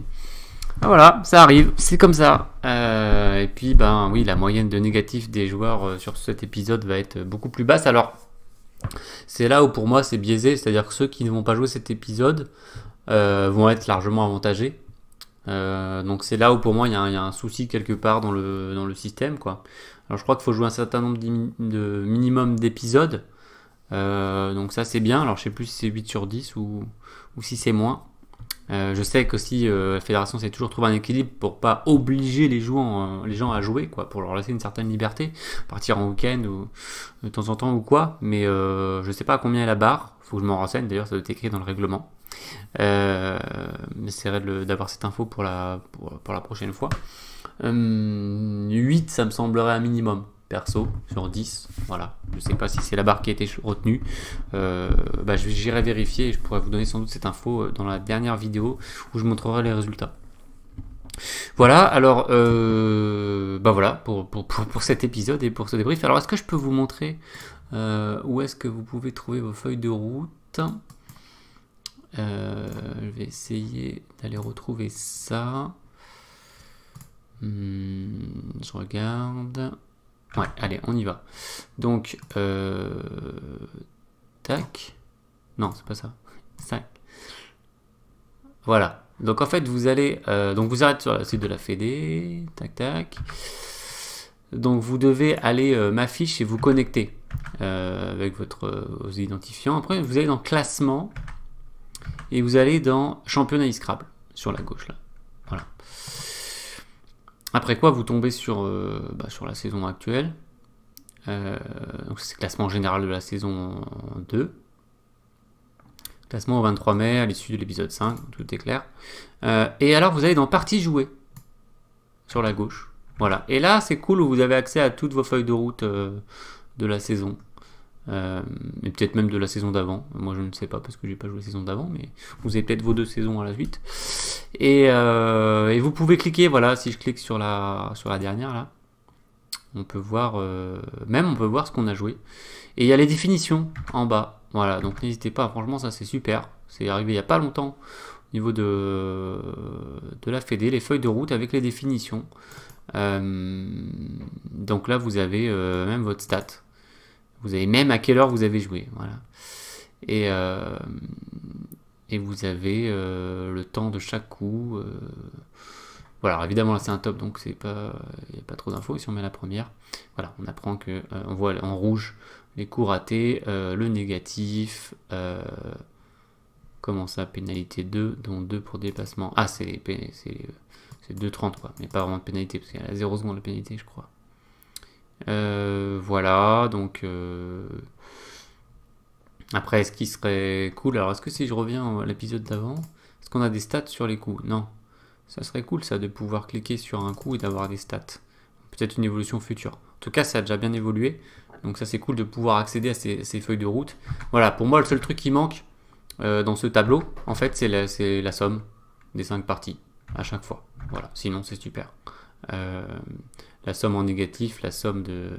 Ah, voilà, ça arrive, c'est comme ça. Euh, et puis, ben oui, la moyenne de négatif des joueurs euh, sur cet épisode va être beaucoup plus basse. Alors, c'est là où pour moi c'est biaisé, c'est-à-dire que ceux qui ne vont pas jouer cet épisode euh, vont être largement avantagés. donc c'est là où pour moi il y, a un souci quelque part dans le, dans le système. Quoi. Alors je crois qu'il faut jouer un certain nombre de minimum d'épisodes. Euh, donc ça c'est bien. Alors je sais plus si c'est 8 sur 10 ou, ou si c'est moins. Euh, je sais que euh, la fédération s'est toujours trouvé un équilibre pour pas obliger les, joueurs, les gens à jouer, quoi, pour leur laisser une certaine liberté, partir en week-end ou de temps en temps ou quoi, mais je sais pas à combien est la barre, faut que je m'en renseigne, d'ailleurs ça doit être écrit dans le règlement. J'essaierai d'avoir cette info pour la, la prochaine fois. 8, ça me semblerait un minimum perso sur 10. Voilà, je sais pas si c'est la barre qui a été retenue. Euh, bah, J'irai vérifier et je pourrais vous donner sans doute cette info euh, dans la dernière vidéo où je montrerai les résultats. Voilà, alors, euh, bah voilà pour, pour, pour, cet épisode et pour ce débrief. Alors, est-ce que je peux vous montrer où est-ce que vous pouvez trouver vos feuilles de route Je vais essayer d'aller retrouver ça. Hmm, je regarde allez, on y va. Donc, euh, tac. Non, c'est pas ça. Tac. Voilà. Donc en fait, vous allez, euh, donc vous êtes sur la suite de la Fédé, tac tac. Donc vous devez aller euh, m'afficher ma et vous connecter avec votre, identifiant identifiants. Après, vous allez dans classement et vous allez dans championnat Scrabble sur la gauche là. Après quoi, vous tombez sur, euh, bah, sur la saison actuelle. Euh, c'est le classement général de la saison 2. Classement au 23 mai à l'issue de l'épisode 5, tout est clair. Euh, et alors vous allez dans Partie jouée sur la gauche. Voilà. Et là, c'est cool, vous avez accès à toutes vos feuilles de route de la saison. Euh, et peut-être même de la saison d'avant. Moi, je ne sais pas parce que j'ai pas joué la saison d'avant, mais vous avez peut-être vos deux saisons à la suite. Et, euh, vous pouvez cliquer, voilà, si je clique sur la, sur la dernière là, on peut voir, euh, même on peut voir ce qu'on a joué. Et il y a les définitions en bas. Voilà, donc n'hésitez pas, franchement, ça c'est super. C'est arrivé il n'y a pas longtemps au niveau de, de la FED, les feuilles de route avec les définitions. donc là, vous avez même votre stat. Vous avez même à quelle heure vous avez joué. Voilà. Et, euh, et vous avez euh, le temps de chaque coup. Euh. voilà, évidemment là c'est un top donc c'est pas il n'y a pas trop d'infos. Si on met la première, voilà, on apprend que on voit en rouge les coups ratés, le négatif, comment ça, pénalité 2, donc 2 pour dépassement. Ah c'est c'est 2,30 quoi, mais pas vraiment de pénalité parce qu'il y a 0 seconde de pénalité je crois. Euh, voilà, donc... Euh, après, ce qui serait cool Alors, est-ce que si je reviens à l'épisode d'avant, est-ce qu'on a des stats sur les coups Non. Ça serait cool, ça, de pouvoir cliquer sur un coup et d'avoir des stats. Peut-être une évolution future. En tout cas, ça a déjà bien évolué. Donc ça, c'est cool de pouvoir accéder à ces, feuilles de route. Voilà, pour moi, le seul truc qui manque euh, dans ce tableau, en fait, c'est la, somme des cinq parties à chaque fois. Voilà, sinon, c'est super la somme en négatif, la somme de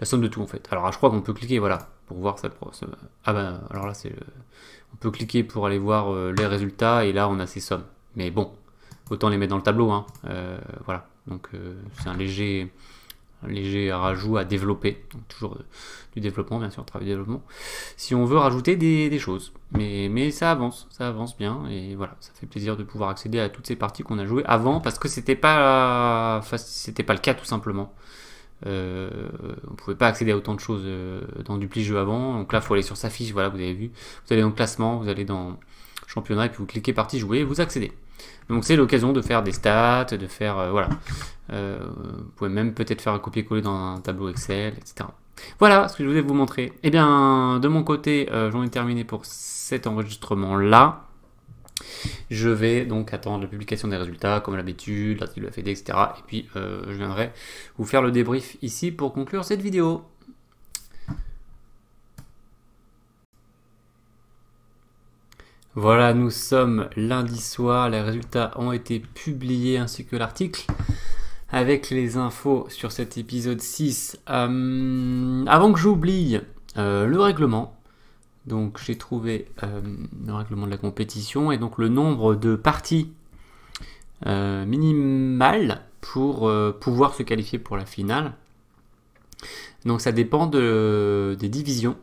la somme de tout en fait. Alors je crois qu'on peut cliquer voilà pour voir ça. Ah ben alors là c'est on peut cliquer pour aller voir euh, les résultats et là on a ces sommes. Mais bon, autant les mettre dans le tableau hein. Euh, voilà. Donc euh, c'est un léger léger rajout à développer, donc toujours euh, du développement bien sûr, travail de développement, si on veut rajouter des, choses. Mais, mais, ça avance, ça avance bien, et voilà, ça fait plaisir de pouvoir accéder à toutes ces parties qu'on a jouées avant, parce que c'était pas, c'était pas le cas tout simplement. on euh, on pouvait pas accéder à autant de choses euh, dans du pli jeu avant, donc là il faut aller sur sa fiche, voilà, vous avez vu, vous allez dans classement, vous allez dans championnat, et puis vous cliquez partie jouer vous accédez. Donc c'est l'occasion de faire des stats, de faire... Euh, voilà. Euh, vous pouvez même peut-être faire un copier-coller dans un tableau Excel, etc. Voilà ce que je voulais vous montrer. Eh bien, de mon côté, euh, j'en ai terminé pour cet enregistrement-là. Je vais donc attendre la publication des résultats, comme l'habitude, l'article de la FED, etc. Et puis, je viendrai vous faire le débrief ici pour conclure cette vidéo. Voilà, nous sommes lundi soir, les résultats ont été publiés ainsi que l'article avec les infos sur cet épisode 6. Euh, avant que j'oublie euh, le règlement, donc j'ai trouvé euh, le règlement de la compétition et donc le nombre de parties minimales pour pouvoir se qualifier pour la finale. Donc ça dépend de, des divisions.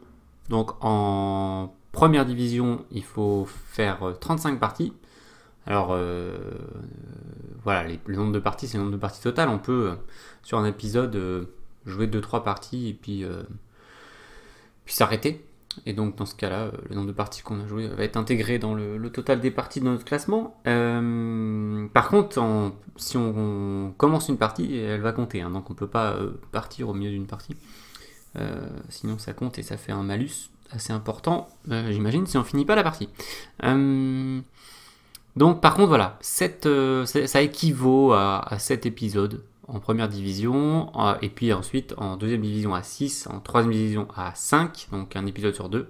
Donc en première division, il faut faire 35 euh, parties. Alors euh, voilà, le nombre de parties, c'est le nombre de parties totales. On peut, euh, sur un épisode, jouer 2-3 parties et puis, s'arrêter. Et donc dans ce cas-là, le nombre de parties qu'on a joué va être intégré dans le, total des parties de notre classement. par contre, si on, commence une partie, elle va compter. Hein. donc on ne peut pas partir au milieu d'une partie. sinon ça compte et ça fait un malus assez important, euh, j'imagine, si on finit pas la partie. Euh, donc par contre, voilà, euh, ça, équivaut à, 7 épisodes en première division, et puis ensuite en deuxième division à 6, en troisième division à 5, donc un épisode sur deux,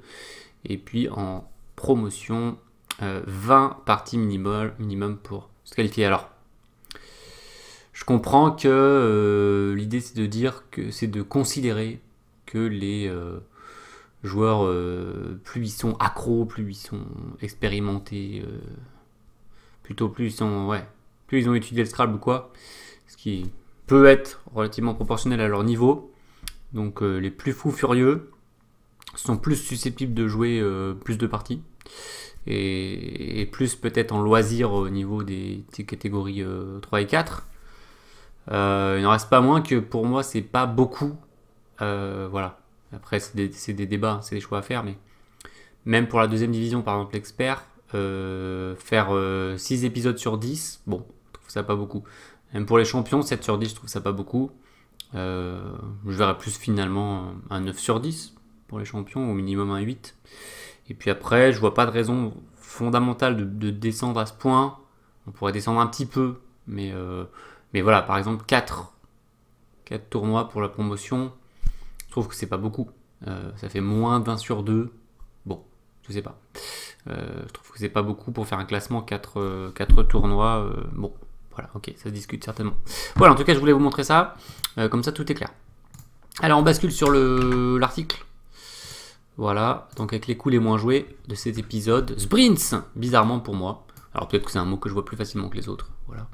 et puis en promotion, 20 parties minimum, minimum pour se qualifier. Alors, je comprends que l'idée c'est de dire que c'est de considérer que les joueurs, euh, plus ils sont accros, plus ils sont expérimentés, euh, plutôt plus ils sont, ouais, plus ils ont étudié le Scrabble ou quoi, ce qui peut être relativement proportionnel à leur niveau. Donc euh, les plus fous furieux sont plus susceptibles de jouer plus de parties et, plus peut-être en loisir au niveau des, catégories 3 et 4. il n'en reste pas moins que pour moi c'est pas beaucoup. voilà, après, c'est des, débats, c'est des choix à faire, mais même pour la deuxième division, par exemple, l'expert, euh, faire 6 euh, épisodes sur 10, bon, je trouve ça pas beaucoup. Même pour les champions, 7 sur 10, je trouve ça pas beaucoup. Euh, je verrais plus finalement un 9 sur 10 pour les champions, au minimum un 8. Et puis après, je vois pas de raison fondamentale de, descendre à ce point. On pourrait descendre un petit peu, mais, mais voilà, par exemple, 4, 4 tournois pour la promotion je trouve que c'est pas beaucoup. Euh, ça fait moins d'un sur deux. Bon, je sais pas. Euh, je trouve que c'est pas beaucoup pour faire un classement 4, 4 euh, tournois. bon, voilà, ok, ça se discute certainement. Voilà, en tout cas, je voulais vous montrer ça. comme ça, tout est clair. Alors, on bascule sur l'article. Voilà, donc avec les coups les moins joués de cet épisode. Sprints, bizarrement pour moi. Alors peut-être que c'est un mot que je vois plus facilement que les autres. Voilà.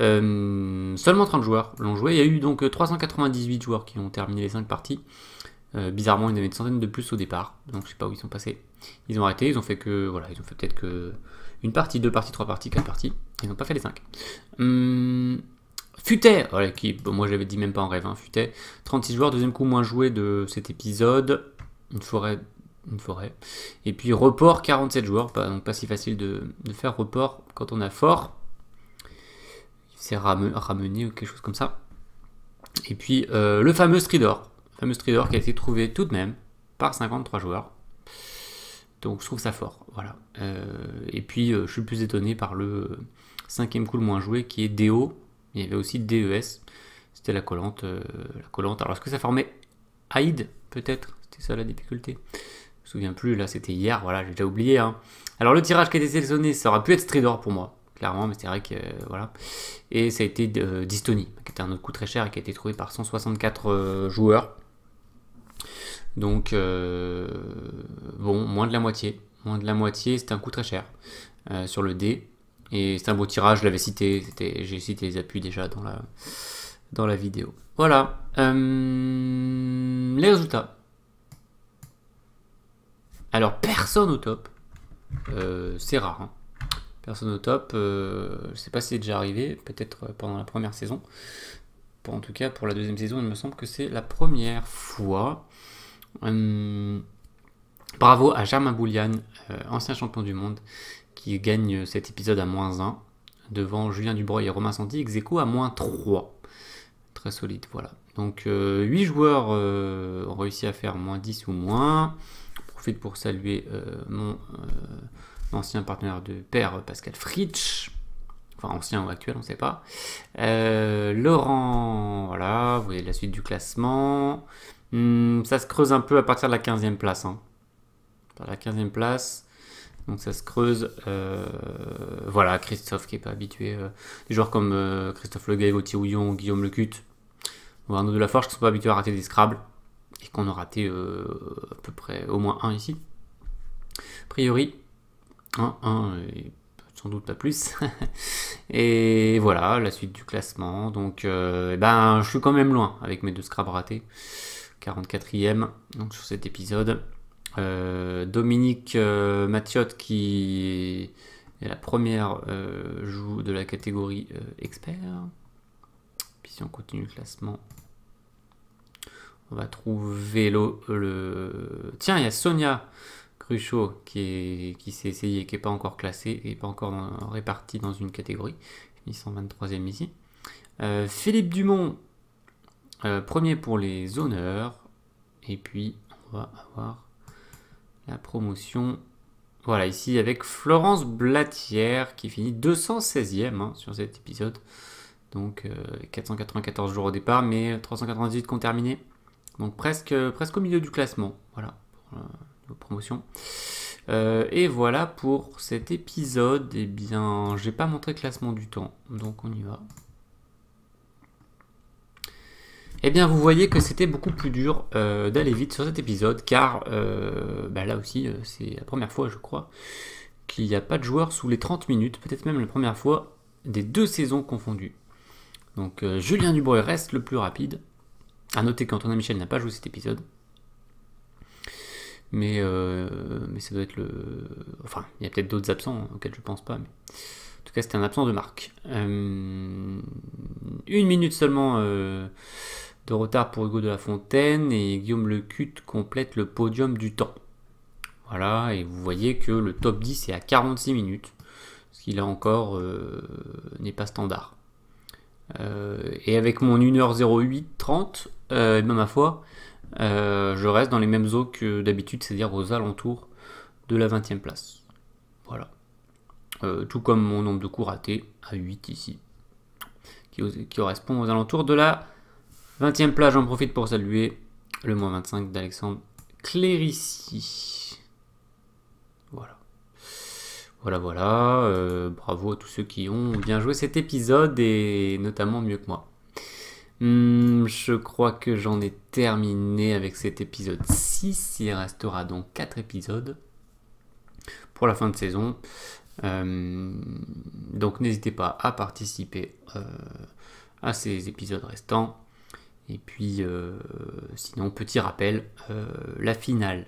Euh, seulement 30 joueurs l'ont joué. Il y a eu donc 398 euh, joueurs qui ont terminé les 5 parties. Euh, bizarrement, il y en avait une centaine de plus au départ. Donc je sais pas où ils sont passés. Ils ont arrêté, ils ont fait que. Voilà, ils ont fait peut-être que. Une partie, deux parties, trois parties, quatre parties. Ils n'ont pas fait les 5. Hum, qui, moi j'avais dit même pas en rêve, hein, Futet, 36 joueurs, deuxième coup moins joué de cet épisode, une forêt une forêt. Et puis report 47 joueurs, pas, donc pas si facile de, faire report quand on a fort. C'est ramener ou quelque chose comme ça. Et puis euh, le fameux Stridor, le fameux Stridor qui a été trouvé tout de même par 53 joueurs. Donc je trouve ça fort, voilà. Euh, et puis euh, je suis plus étonné par le cinquième coup le moins joué qui est DO. Il y avait aussi DES, c'était la collante, la collante. Alors est-ce que ça formait Aïd peut-être C'était ça la difficulté souviens plus, là c'était hier, voilà, j'ai déjà oublié. Hein. Alors le tirage qui a été sélectionné, ça aurait pu être Stridor pour moi, clairement, mais c'est vrai que euh, voilà. Et ça a été de euh, Dystonie, qui était un autre coup très cher et qui a été trouvé par 164 euh, joueurs. Donc bon, moins de la moitié. Moins de la moitié, c'était un coût très cher sur le dé. Et c'est un beau tirage, je l'avais cité, j'ai cité les appuis déjà dans la, dans la vidéo. Voilà. les résultats. Alors, personne au top. Euh, c'est rare. Hein. Personne au top. Euh, je ne sais pas si c'est déjà arrivé, peut-être euh, pendant la première saison. en tout cas, pour la deuxième saison, il me semble que c'est la première fois. Hum, bravo à Germain Boulian, ancien champion du monde, qui gagne cet épisode à moins 1 devant Julien Dubreuil et Romain Santi, ex à moins 3. Très solide, voilà. Donc 8 joueurs ont réussi à faire moins 10 ou moins profite pour saluer euh, mon euh, ancien partenaire de père Pascal Fritsch, enfin ancien ou actuel, on ne sait pas. Euh, Laurent, voilà, vous voyez la suite du classement. Hmm, ça se creuse un peu à partir de la 15e place. Hein. la 15e place. Donc ça se creuse. voilà, Christophe qui n'est pas habitué. des joueurs comme Christophe Le Gauthier Houillon, Guillaume Lecut, ou Arnaud de la Forge qui ne sont pas habitués à rater des Scrabble et qu'on a raté euh, à peu près au moins un ici. A priori, un un et sans doute pas plus. et voilà, la suite du classement. Donc, euh, eh ben, je suis quand même loin avec mes deux scraps ratés. 44e, donc sur cet épisode. Euh, Dominique Mathiot, qui est la première joue de la catégorie expert. Puis si on continue le classement, on va trouver le... Tiens, il y a Sonia Cruchot qui s'est qui et qui n'est pas encore classée, et pas encore répartie dans une catégorie. 123 e ici. Euh, Philippe Dumont, euh, premier pour les honneurs. Et puis, on va avoir la promotion. Voilà, ici avec Florence Blatière qui finit 216e hein, sur cet épisode. Donc 494 euh, jours au départ, mais 398 qu'on terminé. Donc presque, presque au milieu du classement. Voilà, pour la euh, promotion. Euh, et voilà pour cet épisode. Eh bien, j'ai pas montré classement du temps, donc on y va. Eh bien, vous voyez que c'était beaucoup plus dur euh, d'aller vite sur cet épisode, car bah, là aussi, c'est la première fois, je crois, qu'il n'y a pas de joueur sous les 30 minutes, peut-être même la première fois des deux saisons confondues. Donc, Julien Dubreuil reste le plus rapide, à noter qu'Antonin Michel n'a pas joué cet épisode. Mais, euh, mais ça doit être le. Enfin, il y a peut-être d'autres absents hein, auxquels je ne pense pas. Mais... En tout cas, c'était un absent de marque. Euh, une minute seulement euh, de retard pour Hugo de la Fontaine et Guillaume Lecut complète le podium du temps. Voilà, et vous voyez que le top 10 est à 46 minutes, ce qui là encore n'est pas standard. et avec mon 1h08-30, euh, et bien ma foi, euh, je reste dans les mêmes eaux que d'habitude, c'est-à-dire aux alentours de la 20e place. Voilà. Euh, tout comme mon nombre de coups ratés à 8 ici, qui, correspond aux alentours de la 20e place. J'en profite pour saluer le moins 25 d'Alexandre Clérici. Voilà. Voilà, voilà. bravo à tous ceux qui ont bien joué cet épisode et notamment mieux que moi. Hmm, je crois que j'en ai terminé avec cet épisode 6. Il restera donc 4 épisodes pour la fin de saison. Euh, donc n'hésitez pas à participer euh, à ces épisodes restants. Et puis, euh, sinon, petit rappel, la finale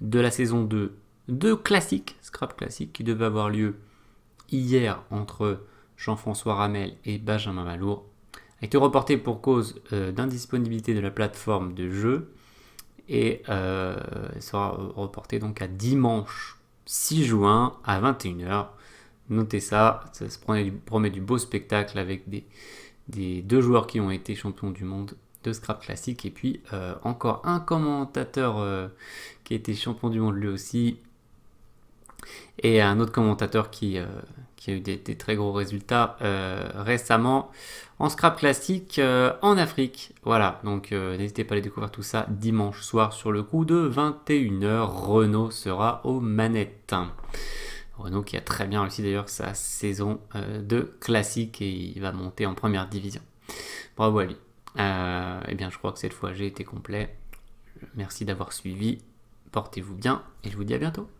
de la saison 2 de Classique, Scrap Classique, qui devait avoir lieu hier entre Jean-François Ramel et Benjamin Malour, a été reporté pour cause euh, d'indisponibilité de la plateforme de jeu et euh, sera reporté donc à dimanche 6 juin à 21h. Notez ça, ça se promet du, beau spectacle avec des, des, deux joueurs qui ont été champions du monde de scrap classique et puis euh, encore un commentateur qui a été champion du monde lui aussi et un autre commentateur qui qui a eu des, très gros résultats euh, récemment en scrap classique euh, en Afrique. Voilà, donc euh, n'hésitez pas à aller découvrir tout ça dimanche soir sur le coup de 21h. Renault sera aux manettes. Renault qui a très bien réussi d'ailleurs sa saison de classique et il va monter en première division. Bravo à lui. eh bien, je crois que cette fois j'ai été complet. Merci d'avoir suivi. Portez-vous bien et je vous dis à bientôt.